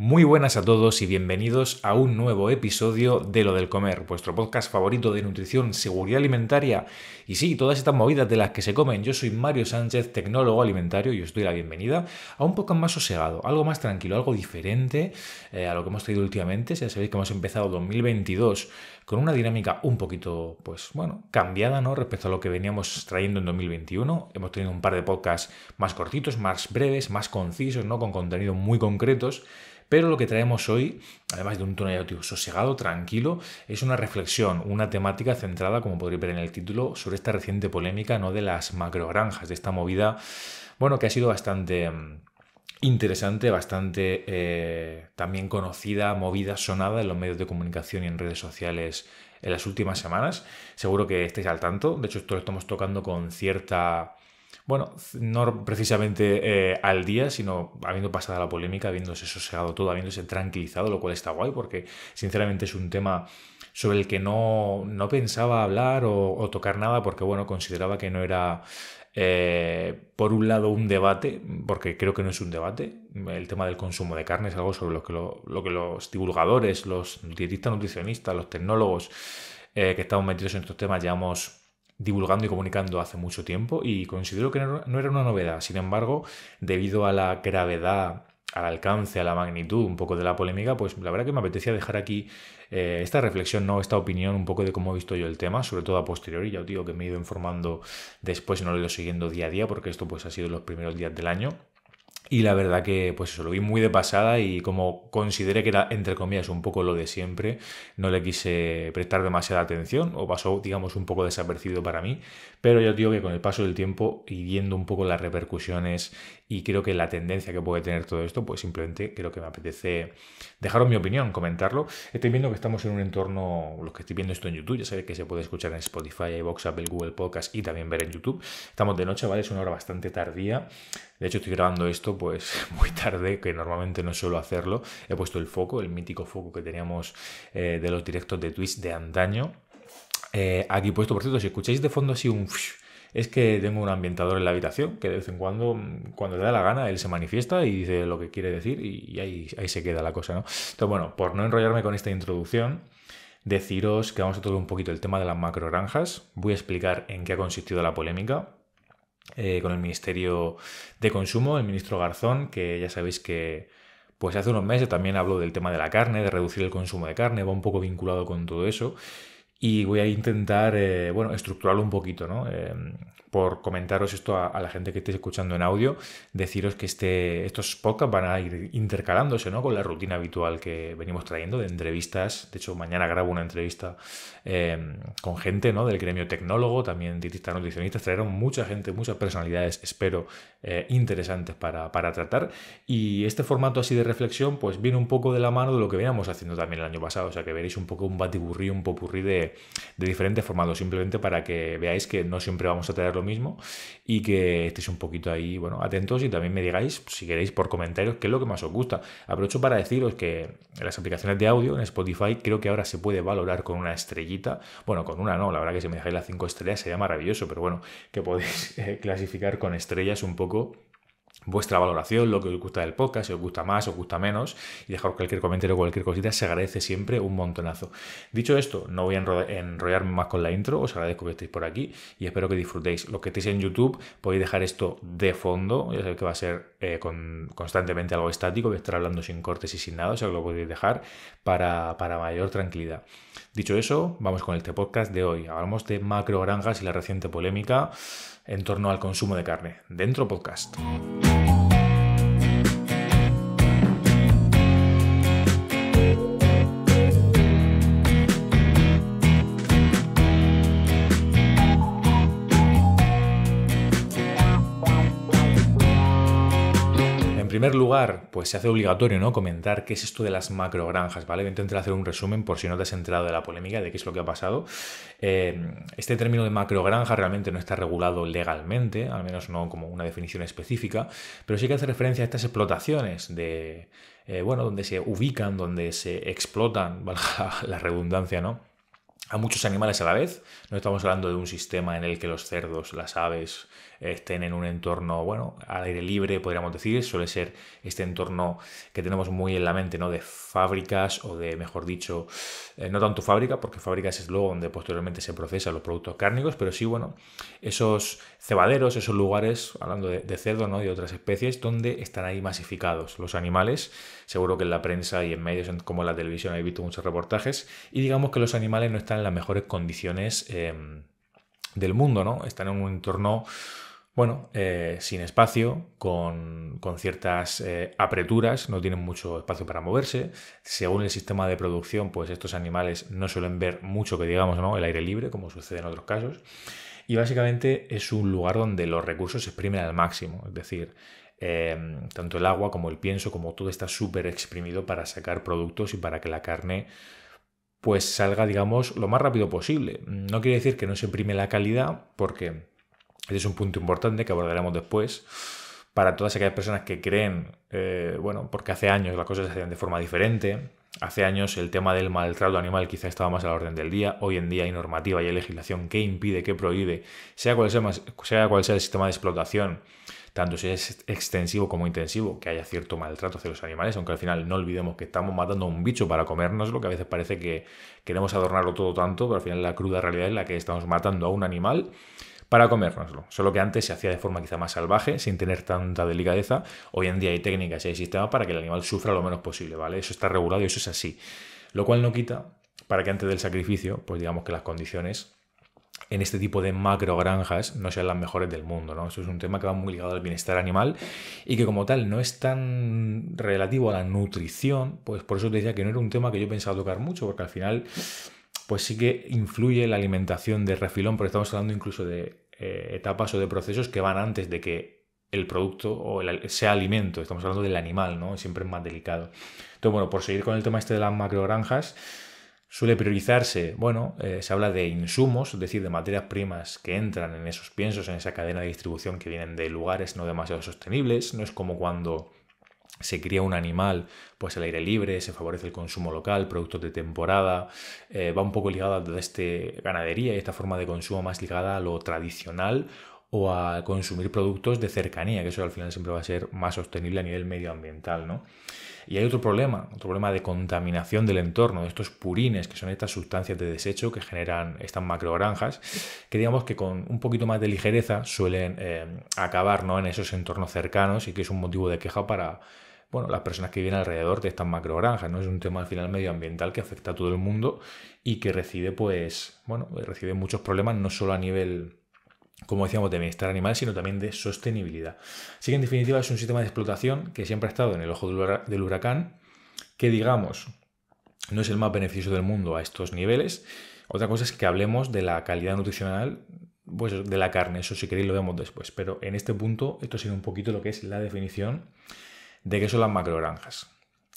Muy buenas a todos y bienvenidos a un nuevo episodio de Lo del Comer, vuestro podcast favorito de nutrición, seguridad alimentaria y sí, todas estas movidas de las que se comen. Yo soy Mario Sánchez, tecnólogo alimentario y os doy la bienvenida a un poco más sosegado, algo más tranquilo, algo diferente eh, a lo que hemos tenido últimamente. Ya sabéis que hemos empezado 2022 con una dinámica un poquito, pues bueno, cambiada, ¿no? Respecto a lo que veníamos trayendo en 2021. Hemos tenido un par de podcasts más cortitos, más breves, más concisos, ¿no? Con contenidos muy concretos. Pero lo que traemos hoy, además de un tono audio sosegado, tranquilo, es una reflexión, una temática centrada, como podréis ver en el título, sobre esta reciente polémica ¿no? de las macrogranjas, de esta movida, bueno, que ha sido bastante mm, interesante, bastante eh, también conocida, movida, sonada en los medios de comunicación y en redes sociales en las últimas semanas. Seguro que estáis al tanto. De hecho, esto lo estamos tocando con cierta bueno, no precisamente eh, al día, sino habiendo pasado la polémica, habiéndose sosegado todo, habiéndose tranquilizado, lo cual está guay, porque sinceramente es un tema sobre el que no, pensaba hablar o, tocar nada, porque bueno, consideraba que no era, eh, por un lado, un debate, porque creo que no es un debate, el tema del consumo de carne es algo sobre lo que, los divulgadores, los dietistas nutricionistas, los tecnólogos eh, que estamos metidos en estos temas llevamos divulgando y comunicando hace mucho tiempo y considero que no era una novedad. Sin embargo, debido a la gravedad al alcance, a la magnitud un poco de la polémica, pues la verdad que me apetecía dejar aquí eh, esta reflexión, no esta opinión, un poco de cómo he visto yo el tema, sobre todo a posteriori, ya os digo que me he ido informando después, no lo he ido siguiendo día a día, porque esto pues ha sido los primeros días del año. Y la verdad que, pues eso, lo vi muy de pasada y como consideré que era, entre comillas, un poco lo de siempre, no le quise prestar demasiada atención o pasó, digamos, un poco desapercibido para mí. Pero yo digo que con el paso del tiempo y viendo un poco las repercusiones y creo que la tendencia que puede tener todo esto, pues simplemente creo que me apetece dejaros mi opinión, comentarlo. Estoy viendo que estamos en un entorno, los que estoy viendo esto en YouTube, ya sabéis que se puede escuchar en Spotify, iVox, Apple, Google Podcast y también ver en YouTube. Estamos de noche, ¿vale? Es una hora bastante tardía. De hecho, estoy grabando esto pues muy tarde, que normalmente no suelo hacerlo. He puesto el foco, el mítico foco que teníamos eh, de los directos de Twitch de antaño eh, aquí puesto, por cierto, si escucháis de fondo así un... Es que tengo un ambientador en la habitación que de vez en cuando, mm, cuando le da la gana, él se manifiesta y dice lo que quiere decir y ahí, ahí se queda la cosa, ¿no? Entonces, bueno, por no enrollarme con esta introducción, deciros que vamos a tocar un poquito el tema de las macrogranjas. Voy a explicar en qué ha consistido la polémica, eh, con el Ministerio de Consumo, el ministro Garzón, que ya sabéis que pues hace unos meses también habló del tema de la carne, de reducir el consumo de carne, va un poco vinculado con todo eso y voy a intentar, eh, bueno, estructurarlo un poquito, ¿no? Eh, por comentaros esto a, la gente que estéis escuchando en audio, deciros que este, estos podcasts van a ir intercalándose ¿no? con la rutina habitual que venimos trayendo de entrevistas. De hecho, mañana grabo una entrevista em, con gente ¿no? del gremio tecnólogo, también dietistas nutricionistas. Traeron mucha gente, muchas personalidades, espero, eh, interesantes para, tratar. Y este formato así de reflexión, pues viene un poco de la mano de lo que veníamos haciendo también el año pasado. O sea, que veréis un poco un batiburrí, un popurrí de, de diferentes formatos, simplemente para que veáis que no siempre vamos a traer lo mismo y que estéis un poquito ahí, bueno, atentos y también me digáis, pues, si queréis, por comentarios, qué es lo que más os gusta. Aprovecho para deciros que las aplicaciones de audio en Spotify creo que ahora se puede valorar con una estrellita, bueno, con una no, la verdad que si me dejáis las cinco estrellas sería maravilloso, pero bueno, que podéis eh, clasificar con estrellas un poco vuestra valoración, lo que os gusta del podcast, si os gusta más, os gusta menos, y dejar cualquier comentario o cualquier cosita, se agradece siempre un montonazo. Dicho esto, no voy a enrollarme más con la intro, os agradezco que estéis por aquí y espero que disfrutéis. Los que estéis en YouTube, podéis dejar esto de fondo, ya sabéis que va a ser eh, constantemente algo estático, voy a estar hablando sin cortes y sin nada, o sea que lo podéis dejar para, para mayor tranquilidad. Dicho eso, vamos con este podcast de hoy. Hablamos de macro granjas y la reciente polémica en torno al consumo de carne. Dentro podcast. lugar, pues se hace obligatorio, ¿no? Comentar qué es esto de las macrogranjas, ¿vale? Voy a intentar hacer un resumen por si no te has enterado de la polémica, de qué es lo que ha pasado. Eh, este término de macrogranja realmente no está regulado legalmente, al menos no como una definición específica, pero sí que hace referencia a estas explotaciones de, eh, bueno, donde se ubican, donde se explotan, valga la redundancia, ¿no? a muchos animales a la vez. No estamos hablando de un sistema en el que los cerdos, las aves, estén en un entorno, bueno, al aire libre, podríamos decir, suele ser este entorno que tenemos muy en la mente, ¿no? De fábricas o de, mejor dicho, eh, no tanto fábrica, porque fábricas es luego donde posteriormente se procesan los productos cárnicos, pero sí, bueno, esos cebaderos, esos lugares, hablando de, cerdo, ¿no? Y otras especies, donde están ahí masificados los animales. Seguro que en la prensa y en medios como en la televisión he visto muchos reportajes y digamos que los animales no están en las mejores condiciones eh, del mundo, ¿no? Están en un entorno bueno, eh, sin espacio, con, ciertas eh, apreturas, no tienen mucho espacio para moverse. Según el sistema de producción, pues estos animales no suelen ver mucho que digamos, ¿no? El aire libre, como sucede en otros casos. Y básicamente es un lugar donde los recursos se exprimen al máximo, es decir, em, tanto el agua como el pienso, como todo está súper exprimido para sacar productos y para que la carne pues salga, digamos, lo más rápido posible. No quiere decir que no se imprime la calidad, porque ese es un punto importante que abordaremos después para todas aquellas personas que creen, eh, bueno, porque hace años las cosas se hacían de forma diferente, hace años el tema del maltrato animal quizá estaba más a la orden del día, hoy en día hay normativa y hay legislación que impide, que prohíbe, sea cual sea, más, sea, cual sea el sistema de explotación, tanto si es extensivo como intensivo, que haya cierto maltrato hacia los animales, aunque al final no olvidemos que estamos matando a un bicho para comérnoslo que a veces parece que queremos adornarlo todo tanto, pero al final la cruda realidad es la que estamos matando a un animal para comérnoslo. Solo que antes se hacía de forma quizá más salvaje, sin tener tanta delicadeza. Hoy en día hay técnicas y hay sistemas para que el animal sufra lo menos posible, ¿vale? Eso está regulado y eso es así. Lo cual no quita para que antes del sacrificio, pues digamos que las condiciones en este tipo de macro granjas no sean las mejores del mundo. ¿no? Eso es un tema que va muy ligado al bienestar animal y que como tal no es tan relativo a la nutrición, pues por eso te decía que no era un tema que yo pensaba tocar mucho, porque al final pues sí que influye la alimentación de refilón, porque estamos hablando incluso de eh, etapas o de procesos que van antes de que el producto o el, sea alimento, estamos hablando del animal, ¿no? Siempre es más delicado. Entonces, bueno, por seguir con el tema este de las macrogranjas, suele priorizarse, bueno, eh, se habla de insumos, es decir, de materias primas que entran en esos piensos, en esa cadena de distribución que vienen de lugares no demasiado sostenibles, no es como cuando se cría un animal pues al aire libre, se favorece el consumo local, productos de temporada, eh, va un poco ligado a toda esta ganadería y esta forma de consumo más ligada a lo tradicional o a consumir productos de cercanía, que eso al final siempre va a ser más sostenible a nivel medioambiental, Y hay otro problema, otro problema de contaminación del entorno, de estos purines, que son estas sustancias de desecho que generan estas macrogranjas, que digamos que con un poquito más de ligereza suelen eh, acabar ¿no? en esos entornos cercanos y que es un motivo de queja para bueno, las personas que viven alrededor de estas macrogranjas, ¿no? Es un tema al final medioambiental que afecta a todo el mundo y que recibe, pues, bueno, recibe muchos problemas, no solo a nivel como decíamos, de bienestar animal, sino también de sostenibilidad. Así que en definitiva es un sistema de explotación que siempre ha estado en el ojo del huracán, que digamos, no es el más beneficioso del mundo a estos niveles. Otra cosa es que hablemos de la calidad nutricional pues, de la carne, eso si queréis lo vemos después, pero en este punto esto sería un poquito lo que es la definición de qué son las macrogranjas.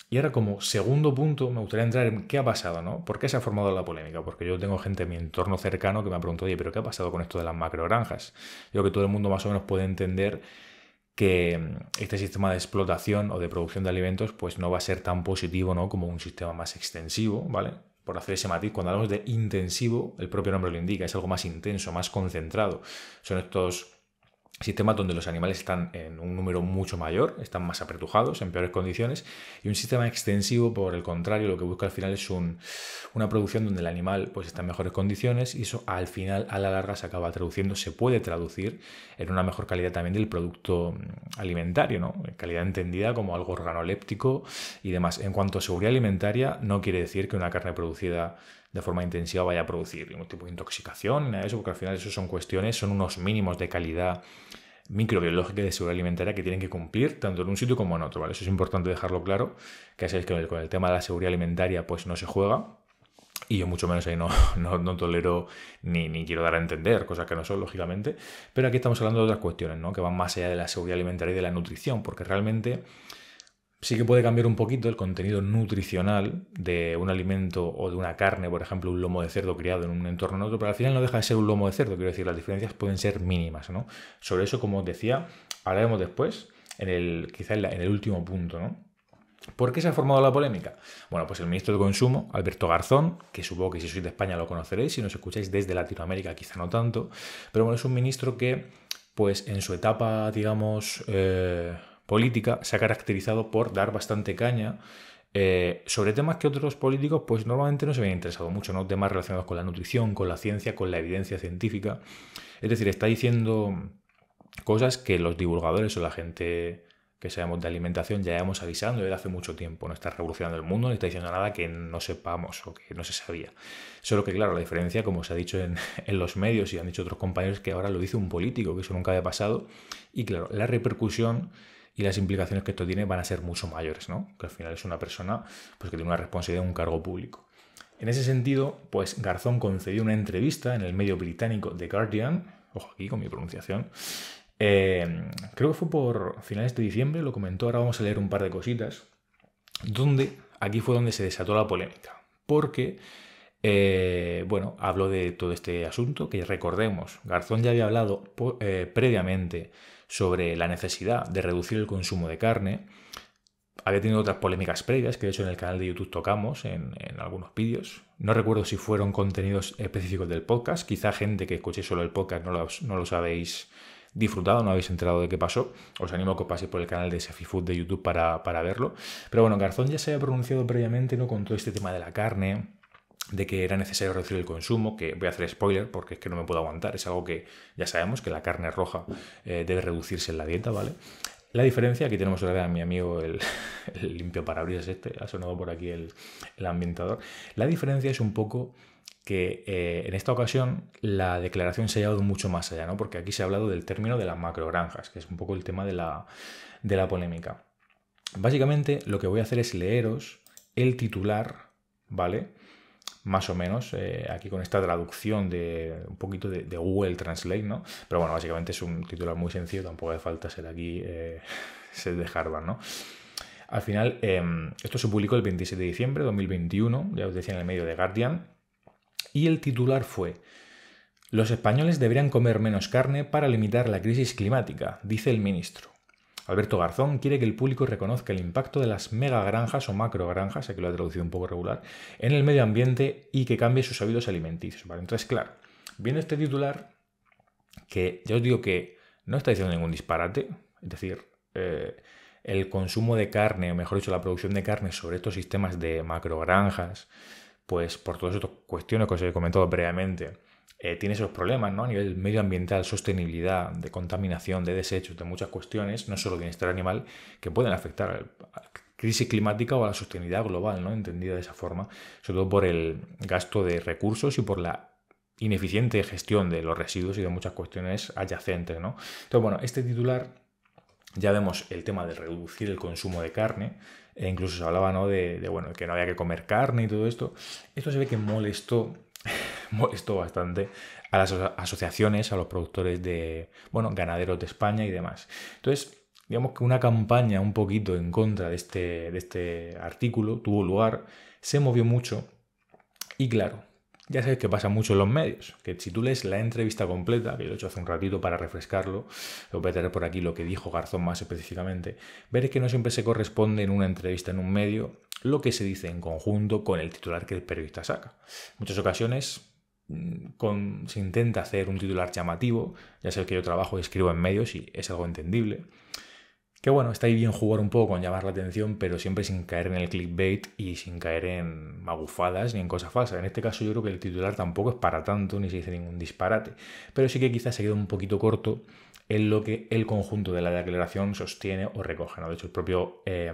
Y ahora como segundo punto me gustaría entrar en qué ha pasado, ¿no? ¿Por qué se ha formado la polémica? Porque yo tengo gente en mi entorno cercano que me ha preguntado, oye, pero ¿qué ha pasado con esto de las macrogranjas? Yo creo que todo el mundo más o menos puede entender que mm, este sistema de explotación o de producción de alimentos pues no va a ser tan positivo ¿no? como un sistema más extensivo, ¿vale? Por hacer ese matiz, cuando hablamos de intensivo, el propio nombre lo indica, es algo más intenso, más concentrado. Son estos sistemas donde los animales están en un número mucho mayor, están más apretujados, en peores condiciones, y un sistema extensivo, por el contrario, lo que busca al final es una producción donde el animal pues, está en mejores condiciones y eso al final, a la larga, se acaba traduciendo, se puede traducir en una mejor calidad también del producto mm, alimentario, ¿no? calidad entendida como algo organoléptico y demás. En cuanto a seguridad alimentaria, no quiere decir que una carne producida de forma intensiva vaya a producir ningún tipo de intoxicación, nada de eso, porque al final eso son cuestiones, son unos mínimos de calidad microbiológica y de seguridad alimentaria que tienen que cumplir tanto en un sitio como en otro, ¿vale? Eso es importante dejarlo claro, que es que con el, tema de la seguridad alimentaria pues no se juega, y yo mucho menos ahí no, no, tolero ni, ni, quiero dar a entender, cosas que no son, lógicamente. Pero aquí estamos hablando de otras cuestiones, ¿no? Que van más allá de la seguridad alimentaria y de la nutrición, porque realmente sí que puede cambiar un poquito el contenido nutricional de un alimento o de una carne, por ejemplo, un lomo de cerdo criado en un entorno en otro, pero al final no deja de ser un lomo de cerdo, quiero decir, las diferencias pueden ser mínimas, ¿no? Sobre eso, como os decía, hablaremos después, en el, quizá en, el último punto, ¿no? ¿Por qué se ha formado la polémica? Bueno, pues el ministro de Consumo, Alberto Garzón, que supongo que si sois de España lo conoceréis, si nos escucháis desde Latinoamérica quizá no tanto, pero bueno, es un ministro que, pues en su etapa, digamos, eh, política se ha caracterizado por dar bastante caña eh, sobre temas que otros políticos pues normalmente no se habían interesado mucho, ¿no? Temas relacionados con la nutrición, con la ciencia, con la evidencia científica. Es decir, está diciendo cosas que los divulgadores o la gente que seamos de alimentación ya habíamos avisando desde hace mucho tiempo. No está revolucionando el mundo, no está diciendo nada que no sepamos o que no se sabía. Solo que, claro, la diferencia, como se ha dicho en, en los medios y han dicho otros compañeros, que ahora lo dice un político, que eso nunca había pasado. Y claro, la repercusión y las implicaciones que esto tiene van a ser mucho mayores, ¿no? Que al final es una persona pues, que tiene una responsabilidad, un cargo público. En ese sentido, pues Garzón concedió una entrevista en el medio británico The Guardian, ojo aquí con mi pronunciación, eh, creo que fue por finales de diciembre, lo comentó, ahora vamos a leer un par de cositas, donde aquí fue donde se desató la polémica, porque, eh, bueno, habló de todo este asunto, que recordemos, Garzón ya había hablado eh, previamente sobre la necesidad de reducir el consumo de carne. Había tenido otras polémicas previas, que de hecho en el canal de YouTube tocamos en, algunos vídeos. No recuerdo si fueron contenidos específicos del podcast, quizá gente que escuché solo el podcast no los, no habéis disfrutado, no habéis enterado de qué pasó, os animo a que os paséis por el canal de Food de YouTube para, para verlo. Pero bueno, Garzón ya se había pronunciado previamente ¿no? con todo este tema de la carne, de que era necesario reducir el consumo, que voy a hacer spoiler porque es que no me puedo aguantar, es algo que ya sabemos, que la carne roja eh, debe reducirse en la dieta, ¿vale? La diferencia, aquí tenemos otra vez a mi amigo el, limpio parabrisas este, ha sonado por aquí el, ambientador, la diferencia es un poco que eh, en esta ocasión la declaración se ha llevado mucho más allá, ¿no? Porque aquí se ha hablado del término de las macrogranjas, que es un poco el tema de la, de la polémica. Básicamente lo que voy a hacer es leeros el titular, ¿vale? más o menos, eh, aquí con esta traducción de un poquito de, Google Translate, ¿no? Pero bueno, básicamente es un titular muy sencillo, tampoco hace falta ser aquí, eh, ser de Harvard, ¿no? Al final, em, esto se publicó el 27 de diciembre de 2021, ya os decía en el medio de Guardian, y el titular fue, los españoles deberían comer menos carne para limitar la crisis climática, dice el ministro. Alberto Garzón quiere que el público reconozca el impacto de las megagranjas o macrogranjas, aquí lo ha traducido un poco regular, en el medio ambiente y que cambie sus hábitos alimenticios. ¿vale? Entonces, claro, viene este titular, que ya os digo que no está diciendo ningún disparate, es decir, eh, el consumo de carne, o mejor dicho, la producción de carne sobre estos sistemas de macrogranjas, pues por todas estas cuestiones que os he comentado previamente, eh, tiene esos problemas ¿no? a nivel medioambiental, sostenibilidad, de contaminación, de desechos, de muchas cuestiones, no solo bienestar animal, que pueden afectar a la crisis climática o a la sostenibilidad global, ¿no? entendida de esa forma, sobre todo por el gasto de recursos y por la ineficiente gestión de los residuos y de muchas cuestiones adyacentes. ¿no? Entonces, bueno, este titular ya vemos el tema de reducir el consumo de carne, e incluso se hablaba ¿no? de, bueno, que no había que comer carne y todo esto. Esto se ve que molestó molestó bastante a las asociaciones, a los productores de, bueno, ganaderos de España y demás. Entonces, digamos que una campaña un poquito en contra de este, de este artículo tuvo lugar, se movió mucho y claro, ya sabes que pasa mucho en los medios, que si tú lees la entrevista completa, que lo he hecho hace un ratito para refrescarlo, lo voy a tener por aquí lo que dijo Garzón más específicamente, veréis que no siempre se corresponde en una entrevista en un medio lo que se dice en conjunto con el titular que el periodista saca. muchas ocasiones Mm, con, se intenta hacer un titular llamativo, ya sé que yo trabajo y escribo en medios y es algo entendible. Que bueno, está ahí bien jugar un poco con llamar la atención, pero siempre sin caer en el clickbait y sin caer en magufadas ni en cosas falsas. En este caso yo creo que el titular tampoco es para tanto, ni se dice ningún disparate. Pero sí que quizás se queda un poquito corto en lo que el conjunto de la declaración sostiene o recoge. ¿no? De hecho, el propio eh,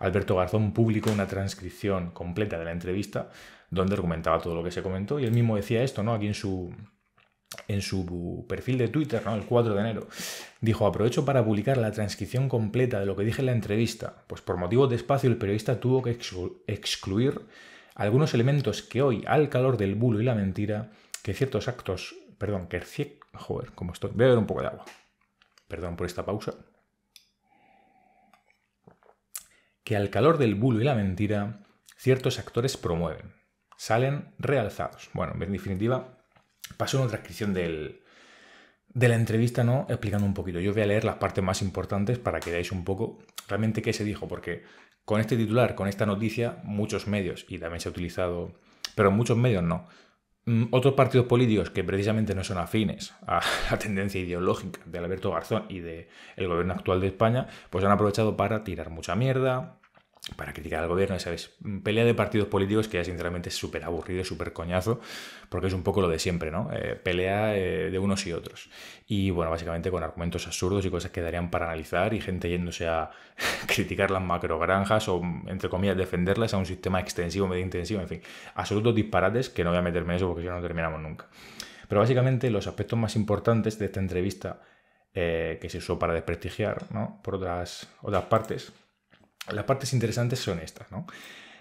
Alberto Garzón publicó una transcripción completa de la entrevista donde argumentaba todo lo que se comentó y él mismo decía esto, ¿no? Aquí en su, en su perfil de Twitter, ¿no? el 4 de enero, dijo, aprovecho para publicar la transcripción completa de lo que dije en la entrevista, pues por motivos de espacio el periodista tuvo que excluir algunos elementos que hoy, al calor del bulo y la mentira, que ciertos actos, perdón, que... Joder, como estoy, voy a beber un poco de agua. Perdón por esta pausa. que al calor del bulo y la mentira ciertos actores promueven. Salen realzados. Bueno, en definitiva, paso una transcripción de la entrevista, ¿no? Explicando un poquito. Yo voy a leer las partes más importantes para que veáis un poco realmente qué se dijo, porque con este titular, con esta noticia, muchos medios, y también se ha utilizado, pero muchos medios no, Mm, otros partidos políticos que precisamente no son afines a la tendencia ideológica de Alberto Garzón y del gobierno actual de España, pues han aprovechado para tirar mucha mierda, para criticar al gobierno, ¿sabes? Pelea de partidos políticos que ya sinceramente es súper aburrido, súper coñazo, porque es un poco lo de siempre, ¿no? Eh, pelea eh, de unos y otros. Y bueno, básicamente con argumentos absurdos y cosas que darían para analizar y gente yéndose a criticar las macrogranjas o, entre comillas, defenderlas a un sistema extensivo, medio intensivo, en fin, absolutos disparates que no voy a meterme en eso porque ya no, terminamos nunca. Pero básicamente los aspectos más importantes de esta entrevista eh, que se usó para desprestigiar, ¿no? Por otras, otras partes las partes interesantes son estas, ¿no?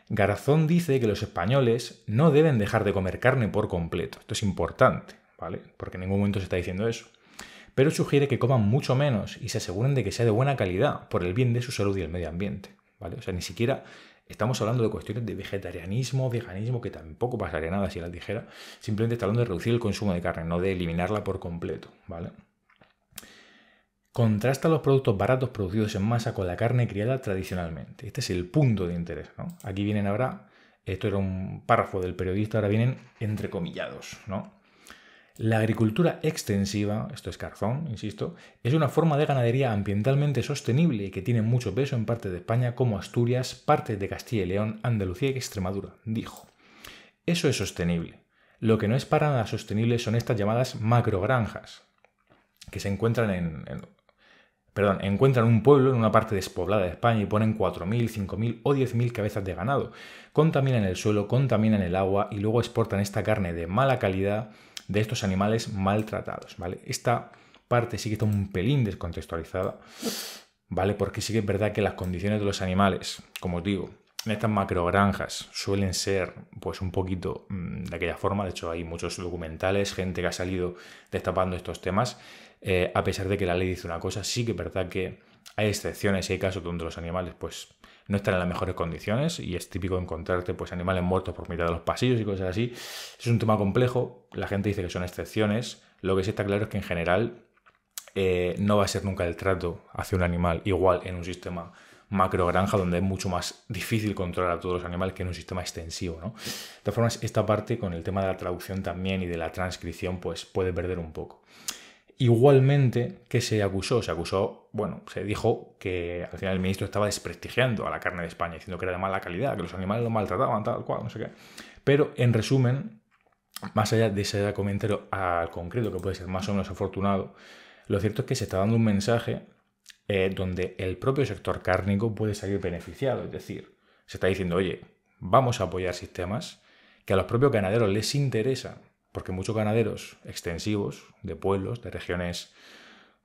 Garazón dice que los españoles no deben dejar de comer carne por completo. Esto es importante, ¿vale? Porque en ningún momento se está diciendo eso. Pero sugiere que coman mucho menos y se aseguren de que sea de buena calidad por el bien de su salud y el medio ambiente, ¿vale? O sea, ni siquiera estamos hablando de cuestiones de vegetarianismo, veganismo, que tampoco pasaría nada si las dijera. Simplemente está hablando de reducir el consumo de carne, no de eliminarla por completo, ¿vale? Contrasta los productos baratos producidos en masa con la carne criada tradicionalmente. Este es el punto de interés. ¿no? Aquí vienen ahora, esto era un párrafo del periodista, ahora vienen entrecomillados. ¿no? La agricultura extensiva, esto es Carzón, insisto, es una forma de ganadería ambientalmente sostenible y que tiene mucho peso en parte de España como Asturias, partes de Castilla y León, Andalucía y Extremadura, dijo. Eso es sostenible. Lo que no es para nada sostenible son estas llamadas macrogranjas, que se encuentran en perdón, encuentran un pueblo en una parte despoblada de España y ponen 4.000, 5.000 o 10.000 cabezas de ganado. Contaminan el suelo, contaminan el agua y luego exportan esta carne de mala calidad de estos animales maltratados, ¿vale? Esta parte sí que está un pelín descontextualizada, ¿vale? Porque sí que es verdad que las condiciones de los animales, como os digo, en estas macrogranjas suelen ser pues un poquito mm, de aquella forma, de hecho hay muchos documentales, gente que ha salido destapando estos temas eh, a pesar de que la ley dice una cosa, sí que es verdad que hay excepciones y hay casos donde los animales pues no están en las mejores condiciones y es típico encontrarte pues animales muertos por mitad de los pasillos y cosas así. Es un tema complejo, la gente dice que son excepciones, lo que sí está claro es que en general eh, no va a ser nunca el trato hacia un animal igual en un sistema macro granja donde es mucho más difícil controlar a todos los animales que en un sistema extensivo. De todas formas, esta parte con el tema de la traducción también y de la transcripción pues puede perder un poco igualmente que se acusó, se acusó, bueno, se dijo que al final el ministro estaba desprestigiando a la carne de España, diciendo que era de mala calidad, que los animales lo maltrataban, tal cual, no sé qué. Pero en resumen, más allá de ese comentario al concreto, que puede ser más o menos afortunado, lo cierto es que se está dando un mensaje eh, donde el propio sector cárnico puede salir beneficiado, es decir, se está diciendo, oye, vamos a apoyar sistemas que a los propios ganaderos les interesa porque muchos ganaderos extensivos, de pueblos, de regiones,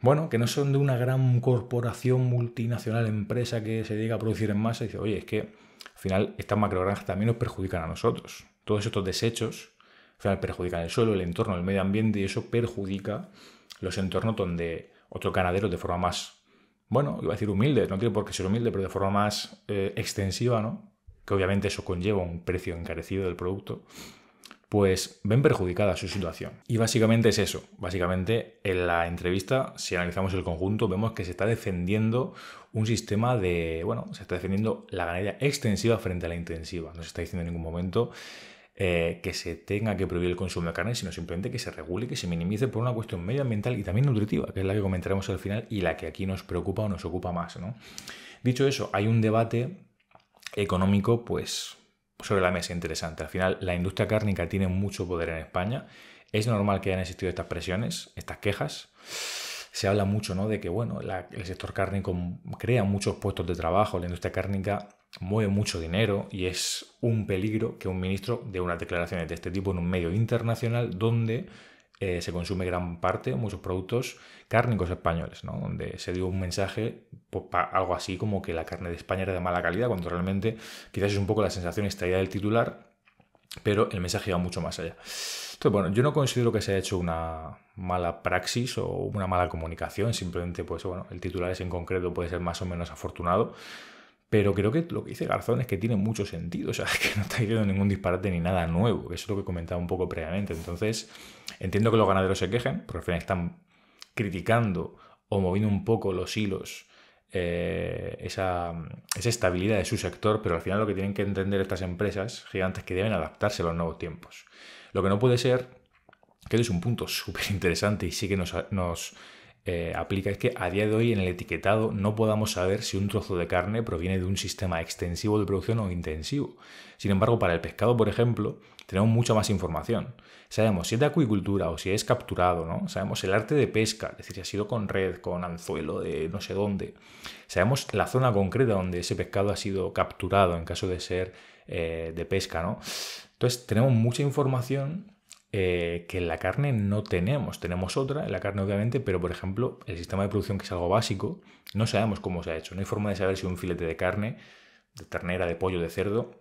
bueno, que no son de una gran corporación multinacional, empresa que se dedica a producir en masa, y dice, oye, es que al final estas macrogranjas también nos perjudican a nosotros. Todos estos desechos al final perjudican el suelo, el entorno, el medio ambiente, y eso perjudica los entornos donde otros ganaderos de forma más, bueno, iba a decir humilde, no tiene por qué ser humilde, pero de forma más eh, extensiva, ¿no? Que obviamente eso conlleva un precio encarecido del producto pues ven perjudicada su situación. Y básicamente es eso. Básicamente en la entrevista, si analizamos el conjunto, vemos que se está defendiendo un sistema de, bueno, se está defendiendo la ganadería extensiva frente a la intensiva. No se está diciendo en ningún momento eh, que se tenga que prohibir el consumo de carne, sino simplemente que se regule, que se minimice por una cuestión medioambiental y también nutritiva, que es la que comentaremos al final y la que aquí nos preocupa o nos ocupa más. ¿no? Dicho eso, hay un debate económico, pues pues, sobre la mesa interesante. Al final, la industria cárnica tiene mucho poder en España. Es normal que hayan existido estas presiones, estas quejas. Se habla mucho ¿no? de que bueno, el sector cárnico crea muchos puestos de trabajo, la industria cárnica mueve mucho dinero y es un peligro que un ministro dé unas declaraciones de este tipo en un medio internacional donde eh, se consume gran parte muchos productos cárnicos españoles, donde se dio un mensaje, pues, algo así como que la carne de España era de mala calidad, cuando realmente quizás es un poco la sensación extraída del titular, pero el mensaje iba mucho más allá. Entonces, bueno, yo no considero que se haya hecho una mala praxis o una mala comunicación, simplemente, pues bueno, el titular es en concreto puede ser más o menos afortunado, pero creo que lo que dice Garzón es que tiene mucho sentido, o sea, que no está diciendo ningún disparate ni nada nuevo, que es lo que comentaba un poco previamente. Entonces, entiendo que los ganaderos se quejen, porque al final están criticando o moviendo un poco los hilos, eh, esa, estabilidad de su sector, pero al final lo que tienen que entender estas empresas gigantes que deben adaptarse a los nuevos tiempos. Lo que no puede ser, que es un punto súper interesante y sí que nos eh, aplica es que a día de hoy en el etiquetado no podamos saber si un trozo de carne proviene de un sistema extensivo de producción o intensivo. Sin embargo, para el pescado, por ejemplo, tenemos mucha más información. Sabemos si es de acuicultura o si es capturado, ¿no? Sabemos el arte de pesca, es decir, si ha sido con red, con anzuelo de no sé dónde. Sabemos la zona concreta donde ese pescado ha sido capturado en caso de ser eh, de pesca, ¿no? Entonces tenemos mucha información eh, que en la carne no tenemos. Tenemos otra, en la carne obviamente, pero por ejemplo, el sistema de producción, que es algo básico, no sabemos cómo se ha hecho. No hay forma de saber si un filete de carne, de ternera, de pollo, de cerdo,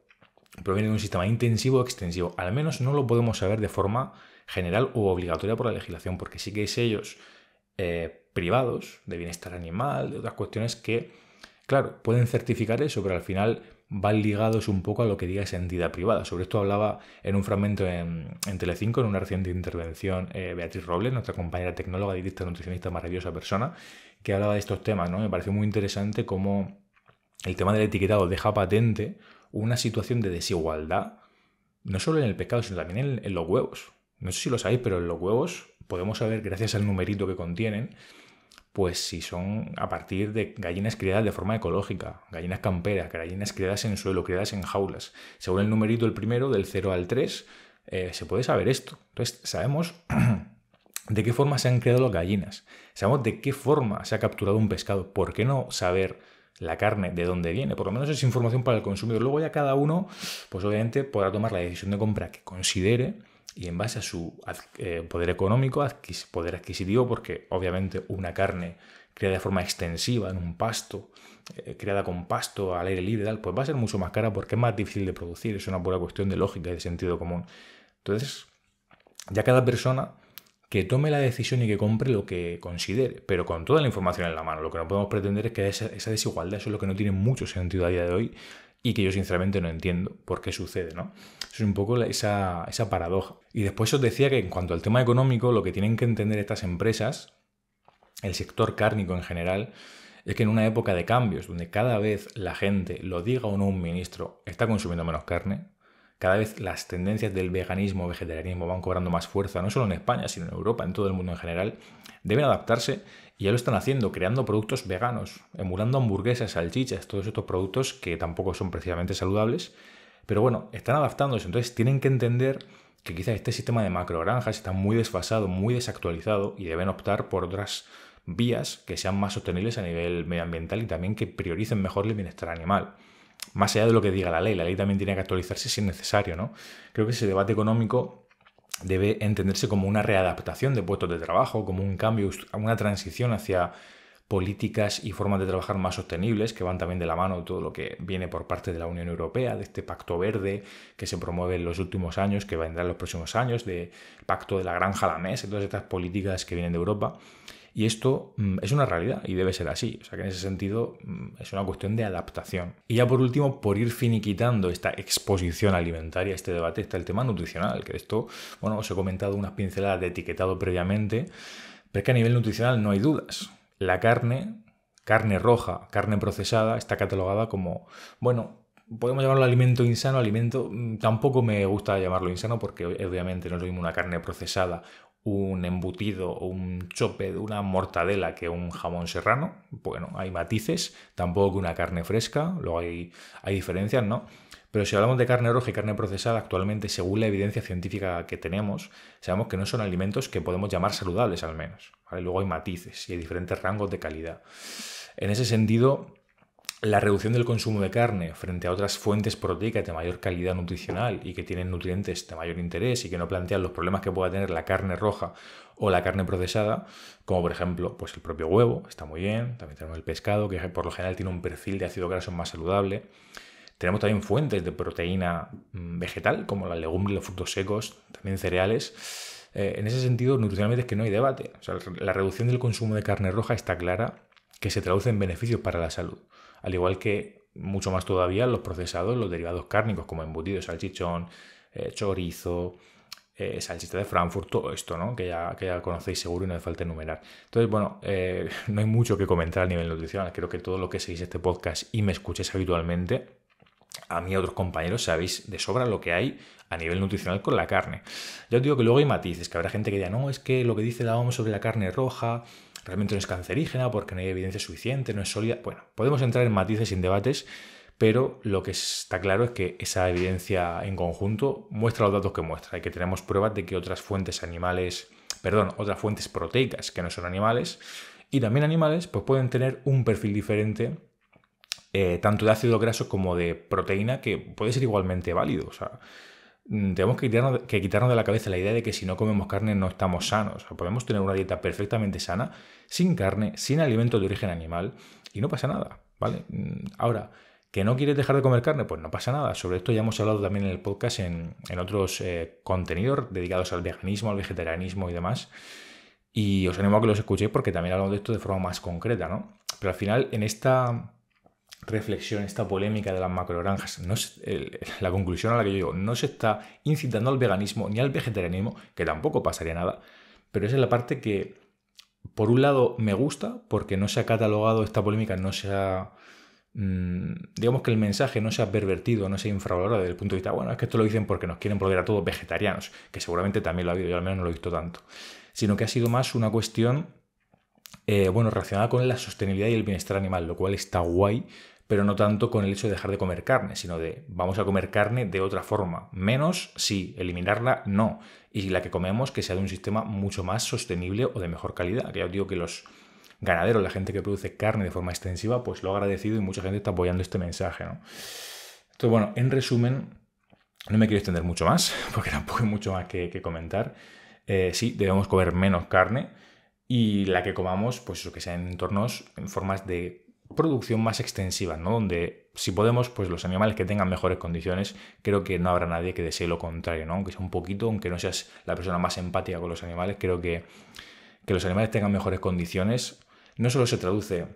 proviene de un sistema intensivo o extensivo. Al menos no lo podemos saber de forma general o obligatoria por la legislación, porque sí que hay eh, privados de bienestar animal, de otras cuestiones que, claro, pueden certificar eso, pero al final van ligados un poco a lo que diga esa entidad privada. Sobre esto hablaba en un fragmento en, Telecinco, en una reciente intervención, eh, Beatriz Robles, nuestra compañera tecnóloga, dietista, nutricionista, maravillosa persona, que hablaba de estos temas. ¿no? Me pareció muy interesante cómo el tema del etiquetado deja patente una situación de desigualdad, no solo en el pescado, sino también en los huevos. No sé si lo sabéis, pero en los huevos podemos saber, gracias al numerito que contienen, pues si son a partir de gallinas criadas de forma ecológica, gallinas camperas, gallinas criadas en suelo, criadas en jaulas. Según el numerito el primero, del 0 al 3, eh, se puede saber esto. Entonces, sabemos de qué forma se han criado las gallinas, sabemos de qué forma se ha capturado un pescado. ¿Por qué no saber la carne de dónde viene? Por lo menos es información para el consumidor. Luego ya cada uno, pues obviamente podrá tomar la decisión de compra que considere y en base a su eh, poder económico, poder adquisitivo, porque obviamente una carne creada de forma extensiva en un pasto, eh, creada con pasto al aire libre, pues va a ser mucho más cara porque es más difícil de producir, es una pura cuestión de lógica y de sentido común. Entonces, ya cada persona que tome la decisión y que compre lo que considere, pero con toda la información en la mano. Lo que no podemos pretender es que esa, esa desigualdad, eso es lo que no tiene mucho sentido a día de hoy, y que yo sinceramente no entiendo por qué sucede, ¿no? Es un poco esa, esa paradoja. Y después os decía que en cuanto al tema económico, lo que tienen que entender estas empresas, el sector cárnico en general, es que en una época de cambios, donde cada vez la gente, lo diga o no un ministro, está consumiendo menos carne, cada vez las tendencias del veganismo, o vegetarianismo van cobrando más fuerza, no solo en España, sino en Europa, en todo el mundo en general, deben adaptarse y ya lo están haciendo, creando productos veganos, emulando hamburguesas, salchichas, todos estos productos que tampoco son precisamente saludables, pero bueno, están adaptándose, entonces tienen que entender que quizás este sistema de macrogranjas está muy desfasado, muy desactualizado y deben optar por otras vías que sean más sostenibles a nivel medioambiental y también que prioricen mejor el bienestar animal más allá de lo que diga la ley. La ley también tiene que actualizarse si es necesario, ¿no? Creo que ese debate económico debe entenderse como una readaptación de puestos de trabajo, como un cambio, una transición hacia políticas y formas de trabajar más sostenibles, que van también de la mano de todo lo que viene por parte de la Unión Europea, de este pacto verde que se promueve en los últimos años, que vendrá en los próximos años, de pacto de la granja a la mesa, todas estas políticas que vienen de Europa. Y esto mm, es una realidad y debe ser así. O sea que en ese sentido mm, es una cuestión de adaptación. Y ya por último, por ir finiquitando esta exposición alimentaria, este debate, está el tema nutricional, que esto, bueno, os he comentado unas pinceladas de etiquetado previamente, pero es que a nivel nutricional no hay dudas. La carne, carne roja, carne procesada, está catalogada como, bueno, podemos llamarlo alimento insano, alimento, mm, tampoco me gusta llamarlo insano porque obviamente no es lo mismo una carne procesada un embutido o un chope de una mortadela que un jamón serrano. Bueno, hay matices, tampoco que una carne fresca, luego hay, hay diferencias, ¿no? Pero si hablamos de carne roja y carne procesada, actualmente, según la evidencia científica que tenemos, sabemos que no son alimentos que podemos llamar saludables al menos. Luego hay matices y hay diferentes rangos de calidad. En ese sentido, la reducción del consumo de carne frente a otras fuentes proteicas de mayor calidad nutricional y que tienen nutrientes de mayor interés y que no plantean los problemas que pueda tener la carne roja o la carne procesada, como por ejemplo pues el propio huevo, está muy bien, también tenemos el pescado, que por lo general tiene un perfil de ácido graso más saludable. Tenemos también fuentes de proteína mm, vegetal, como las legumbres, los frutos secos, también cereales. Eh, en ese sentido, nutricionalmente es que no hay debate. la reducción del consumo de carne roja está clara que se traduce en beneficios para la salud al igual que mucho más todavía los procesados, los derivados cárnicos como embutidos, salchichón, eh, chorizo, eh, salchicha de Frankfurt, todo esto, ¿no? Que ya, que ya conocéis seguro y no hace falta enumerar. Entonces, bueno, eh, no hay mucho que comentar a nivel nutricional. Creo que todo lo que seguís este podcast y me escuchéis habitualmente, a mí y a otros compañeros sabéis de sobra lo que hay a nivel nutricional con la carne. Yo os digo que luego hay matices, que habrá gente que diga, no, es que lo que dice la OMS sobre la carne roja realmente no es cancerígena porque no hay evidencia suficiente, no es sólida. Bueno, podemos entrar en matices sin en debates, pero lo que está claro es que esa evidencia en conjunto muestra los datos que muestra y que tenemos pruebas de que otras fuentes animales, perdón, otras fuentes proteicas que no son animales y también animales, pues pueden tener un perfil diferente eh, tanto de ácido graso como de proteína que puede ser igualmente válido. Mm, tenemos que quitarnos, que quitarnos de la cabeza la idea de que si no comemos carne no estamos sanos. podemos tener una dieta perfectamente sana, sin carne, sin alimentos de origen animal, y no pasa nada, ¿vale? Mm, ahora, ¿Que no quieres dejar de comer carne? Pues no pasa nada. Sobre esto ya hemos hablado también en el podcast, en, otros eh, contenidos dedicados al veganismo, al vegetarianismo y demás. Y os animo a que los escuchéis porque también hablamos de esto de forma más concreta, ¿no? Pero al final, en esta reflexión, esta polémica de las macrogranjas, no es, la conclusión a la que yo digo, no se está incitando al veganismo ni al vegetarianismo, que tampoco pasaría nada, pero esa es la parte que, por un lado, me gusta, porque no se ha catalogado esta polémica, no se ha... Mm, digamos que el mensaje no se ha pervertido, no se ha infravalorado desde el punto de vista, bueno, es que esto lo dicen porque nos quieren volver a todos vegetarianos, que seguramente también lo ha habido, yo al menos no lo he visto tanto, sino que ha sido más una cuestión eh, bueno, relacionada con la sostenibilidad y el bienestar animal, lo cual está guay, pero no tanto con el hecho de dejar de comer carne, sino de vamos a comer carne de otra forma. Menos sí, eliminarla no. Y la que comemos que sea de un sistema mucho más sostenible o de mejor calidad. Que ya os digo que los ganaderos, la gente que produce carne de forma extensiva, pues lo ha agradecido y mucha gente está apoyando este mensaje. ¿no? Entonces, bueno, en resumen, no me quiero extender mucho más, porque tampoco hay mucho más que, comentar. Eh, sí, debemos comer menos carne y la que comamos, pues lo que sea en entornos, en formas de producción más extensiva, ¿no? Donde si podemos, pues los animales que tengan mejores condiciones, creo que no habrá nadie que desee lo contrario, ¿no? Aunque sea un poquito, aunque no seas la persona más empática con los animales, creo que que los animales tengan mejores condiciones no solo se traduce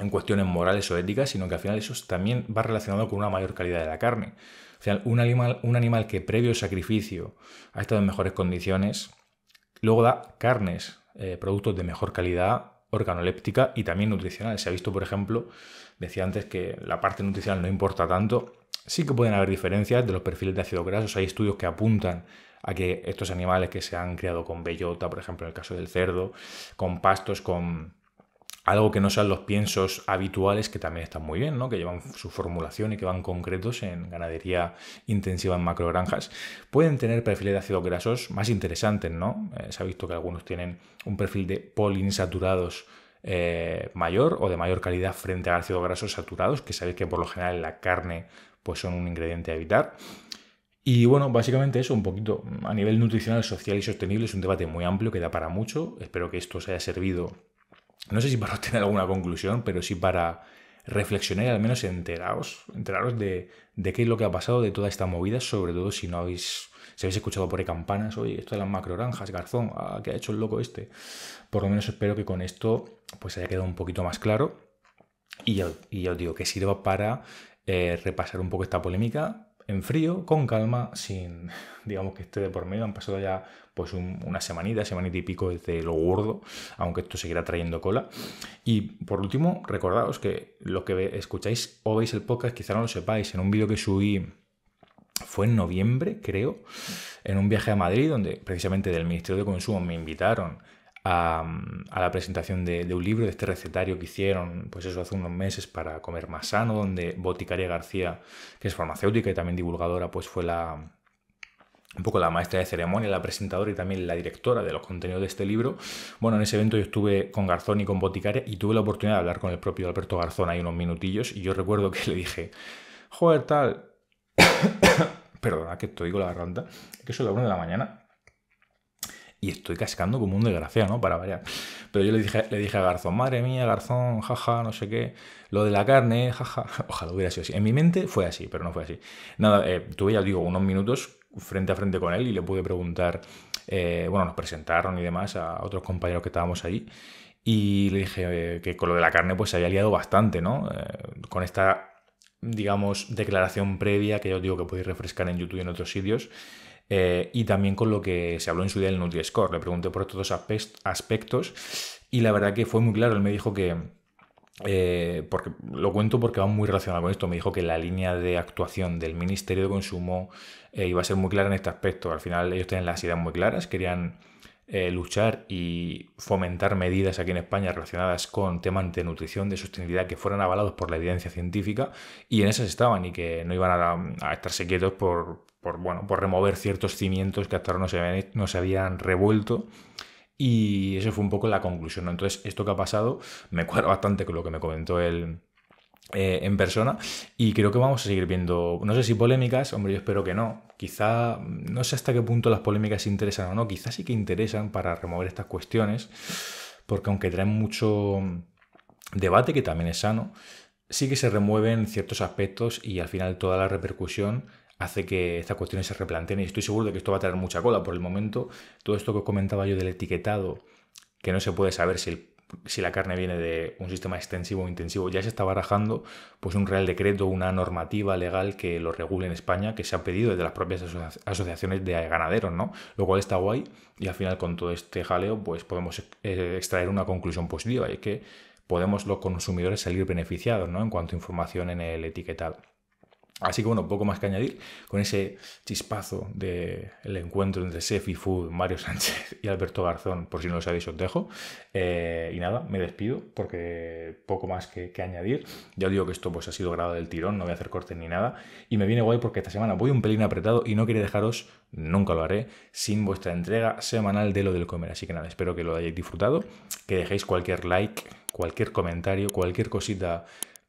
en cuestiones morales o éticas, sino que al final eso también va relacionado con una mayor calidad de la carne. O sea, un animal, un animal que previo sacrificio ha estado en mejores condiciones, luego da carnes, eh, productos de mejor calidad organoléptica y también nutricional. Se ha visto, por ejemplo, decía antes que la parte nutricional no importa tanto. Sí que pueden haber diferencias de los perfiles de ácidos grasos. Hay estudios que apuntan a que estos animales que se han criado con bellota, por ejemplo, en el caso del cerdo, con pastos, con algo que no sean los piensos habituales, que también están muy bien, ¿no? que llevan su formulación y que van concretos en ganadería intensiva en macrogranjas, pueden tener perfiles de ácidos grasos más interesantes. ¿no? Eh, se ha visto que algunos tienen un perfil de poliinsaturados eh, mayor o de mayor calidad frente a ácidos grasos saturados, que sabéis que por lo general en la carne pues, son un ingrediente a evitar. Y bueno, básicamente eso, un poquito a nivel nutricional, social y sostenible, es un debate muy amplio que da para mucho. Espero que esto os haya servido no sé si para obtener alguna conclusión, pero sí para reflexionar y al menos enteraros, enteraros de, qué es lo que ha pasado de toda esta movida, sobre todo si no habéis, si habéis escuchado por ahí campanas, oye, esto de las macroranjas, garzón, ah, ¿qué ha hecho el loco este? Por lo menos espero que con esto pues haya quedado un poquito más claro y os digo, que sirva para eh, repasar un poco esta polémica, en frío, con calma, sin, digamos, que esté de por medio. Han pasado ya pues una semanita, semanita y pico desde lo gordo, aunque esto seguirá trayendo cola. Y por último, recordaros que lo que escucháis o veis el podcast, quizá no lo sepáis, en un vídeo que subí fue en noviembre, creo, en un viaje a Madrid, donde precisamente del Ministerio de Consumo me invitaron a, la presentación de, un libro, de este recetario que hicieron, pues eso, hace unos meses para comer más sano, donde Boticaria García, que es farmacéutica y también divulgadora, pues fue la, un poco la maestra de ceremonia, la presentadora y también la directora de los contenidos de este libro. Bueno, en ese evento yo estuve con Garzón y con Boticaria y tuve la oportunidad de hablar con el propio Alberto Garzón ahí unos minutillos y yo recuerdo que le dije, joder, tal, perdona que te digo la garganta, que es la una de la mañana y estoy cascando como un desgraciado, ¿no? Para variar. Pero yo le dije, le dije a Garzón, madre mía, Garzón, jaja, no sé qué. Lo de la carne, jaja. Ojalá hubiera sido así. En mi mente fue así, pero no fue así. Nada, eh, tuve ya, digo, unos minutos frente a frente con él y le pude preguntar, eh, bueno, nos presentaron y demás a otros compañeros que estábamos ahí. Y le dije eh, que con lo de la carne pues se había liado bastante, ¿no? con esta, digamos, declaración previa que yo digo que podéis refrescar en YouTube y en otros sitios. Eh, y también con lo que se habló en su día del Nutri-Score. Le pregunté por estos dos aspectos y la verdad que fue muy claro. Él me dijo que, eh, porque, lo cuento porque va muy relacionado con esto. Me dijo que la línea de actuación del Ministerio de Consumo eh, iba a ser muy clara en este aspecto. Al final ellos tienen las ideas muy claras, querían luchar y fomentar medidas aquí en España relacionadas con temas de nutrición, de sostenibilidad, que fueran avalados por la evidencia científica y en esas estaban y que no iban a estarse quietos por, por, bueno, por remover ciertos cimientos que hasta ahora no se habían, revuelto. Y eso fue un poco la conclusión. Entonces, esto que ha pasado me cuadra bastante con lo que me comentó él eh, en persona. Y creo que vamos a seguir viendo, no sé si polémicas, hombre, yo espero que no. Quizá, no sé hasta qué punto las polémicas interesan o no. Quizá sí que interesan para remover estas cuestiones. Porque aunque traen mucho debate, que también es sano, sí que se remueven ciertos aspectos y al final toda la repercusión hace que esta cuestión se replanteen y estoy seguro de que esto va a tener mucha cola. Por el momento, todo esto que comentaba yo del etiquetado, que no se puede saber si, la carne viene de un sistema extensivo o intensivo, ya se está barajando pues un real decreto, una normativa legal que lo regule en España, que se ha pedido desde las propias asociaciones de ganaderos, ¿no? Lo cual está guay y al final con todo este jaleo pues podemos eh, extraer una conclusión positiva y que podemos los consumidores salir beneficiados, ¿no? En cuanto a información en el etiquetado. Así que bueno, poco más que añadir con ese chispazo del encuentro entre Chef y Food, Mario Sánchez y Alberto Garzón, por si no lo sabéis os dejo. Eh, y nada, me despido porque poco más que, añadir. Ya os digo que esto pues ha sido grado del tirón, no voy a hacer cortes ni nada. Y me viene guay porque esta semana voy un pelín apretado y no quería dejaros, nunca lo haré, sin vuestra entrega semanal de lo del comer. Así que nada, espero que lo hayáis disfrutado, que dejéis cualquier like, cualquier comentario, cualquier cosita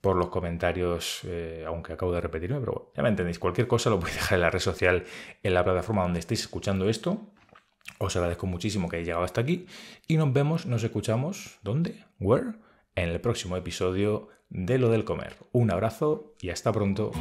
por los comentarios, eh, aunque acabo de repetirme, pero bueno, ya me entendéis. Cualquier cosa lo podéis dejar en la red social, en la plataforma donde estéis escuchando esto. Os agradezco muchísimo que hayáis llegado hasta aquí y nos vemos, nos escuchamos, ¿dónde? ¿Where? En el próximo episodio de Lo del Comer. Un abrazo y hasta pronto.